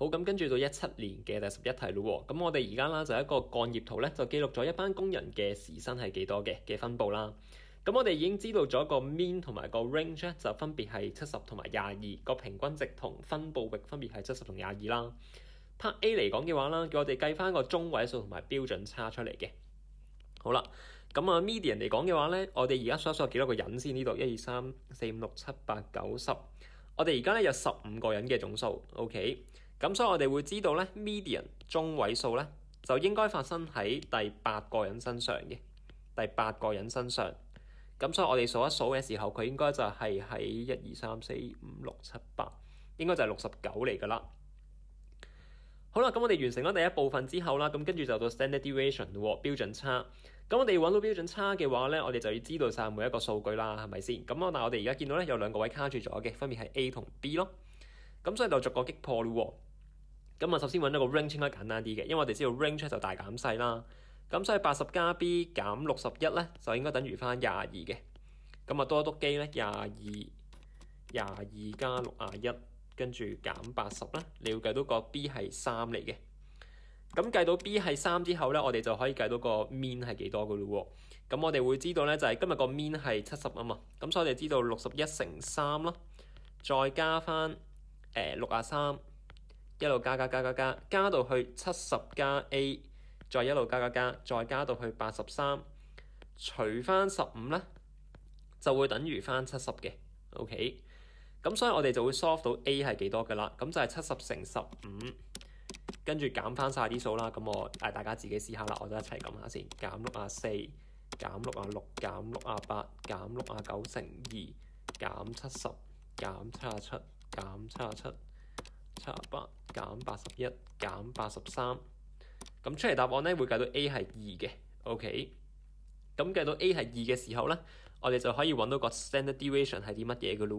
好咁，跟住到一七年嘅第十一題嘞喎。咁我哋而家啦就一個幹業圖咧，就記錄咗一班工人嘅時薪係幾多嘅嘅分布啦。咁我哋已經知道咗個 mean 同埋個 range 就分別係七十同埋廿二個平均值同分布域分別係七十同廿二啦。part A 嚟講嘅話啦，叫我哋計翻個中位數同埋標準差出嚟嘅。好啦，咁啊 median 嚟講嘅話咧，我哋而家數一數幾多個人先？呢度一二三四五六七八九十，我哋而家咧有十五個人嘅總數。OK。咁所以，我哋會知道咧，median 中位數咧就應該發生喺第八個人身上嘅。第八個人身上咁，所以我哋數一數嘅時候，佢應該就係喺一二三四五六七八，應該就係六十九嚟噶啦。好啦，咁我哋完成咗第一部分之後啦，咁跟住就到 standard deviation 標準差。咁我哋揾到標準差嘅話咧，我哋就要知道晒每一個數據啦，係咪先？咁我嗱，我哋而家見到咧有兩個位卡住咗嘅，分別係 A 同 B 咯。咁所以就逐個擊破咯。咁啊，首先揾一個 range 應該簡單啲嘅，因為我哋知道 range 就大減細啦。咁所以八十加 B 減六十一咧，就應該等於翻廿二嘅。咁啊，多一篤機咧，廿二廿二加六廿一，跟住減八十啦。你要計到個 B 係三嚟嘅。咁計到 B 係三之後咧，我哋就可以計到個 mean 係幾多噶咯喎？咁我哋會知道咧，就係今日個 mean 係七十啊嘛。咁所以我哋知道六十一乘三啦，再加翻誒六廿三。一路加加加加加，加到去七十加 a，再一路加加加，再加到去八十三，除翻十五咧，就會等於翻七十嘅。OK，咁所以我哋就會 solve 到 a 係幾多嘅啦。咁就係七十乘十五，跟住減翻晒啲數啦。咁我誒大家自己試下啦，我都一齊減下先，減六啊四，減六啊六，減六啊八，減六啊九乘二，減七十，減七啊七，減七啊七，七啊八。減八十一減八十三，咁出嚟答案咧會計到 A 係二嘅，OK。咁計到 A 係二嘅時候咧，我哋就可以揾到個 standard deviation 係啲乜嘢嘅咯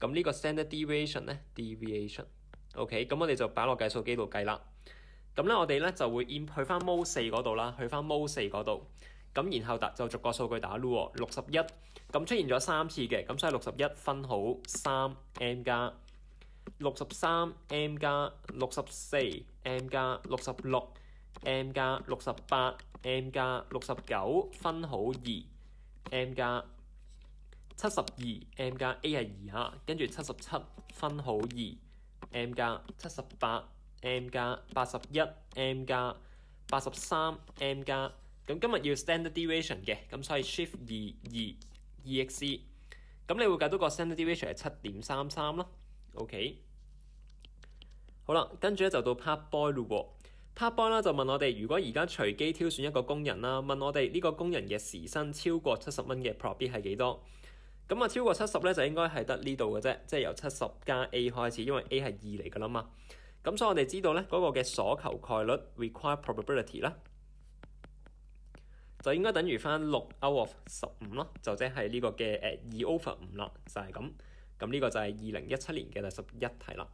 喎。咁呢個 standard deviation 咧，deviation，OK。咁我哋就擺落計數機度計啦。咁咧我哋咧就會 input 翻 m o d 四嗰度啦，去翻 m o d 四嗰度。咁然後就逐個數據打攞喎，六十一咁出現咗三次嘅，咁所以六十一分好三 m 加。六十三 m 加六十四 m 加六十六 m 加六十八 m 加六十九分好二 m 加七十二 m 加 a 系二啊，跟住七十七分好二 m 加七十八 m 加八十一 m 加八十三 m 加咁今日要 standard deviation 嘅，咁所以 shift 二二 exc 咁你會計到個 standard deviation 係七點三三啦。OK，好啦，跟住咧就到 part boy 嘞喎。part boy 啦就問我哋，如果而家隨機挑選一個工人啦，問我哋呢個工人嘅時薪超過七十蚊嘅 p r o b b i t 係幾多？咁啊超過七十咧就應該係得呢度嘅啫，即係由七十加 A 開始，因為 A 係二嚟噶啦嘛。咁所以我哋知道咧嗰個嘅所求概率 require probability 啦，就應該等於翻六 out of 十五咯，就即係呢個嘅诶二 over 五啦，就係咁。咁呢個就係二零一七年嘅第十一題啦。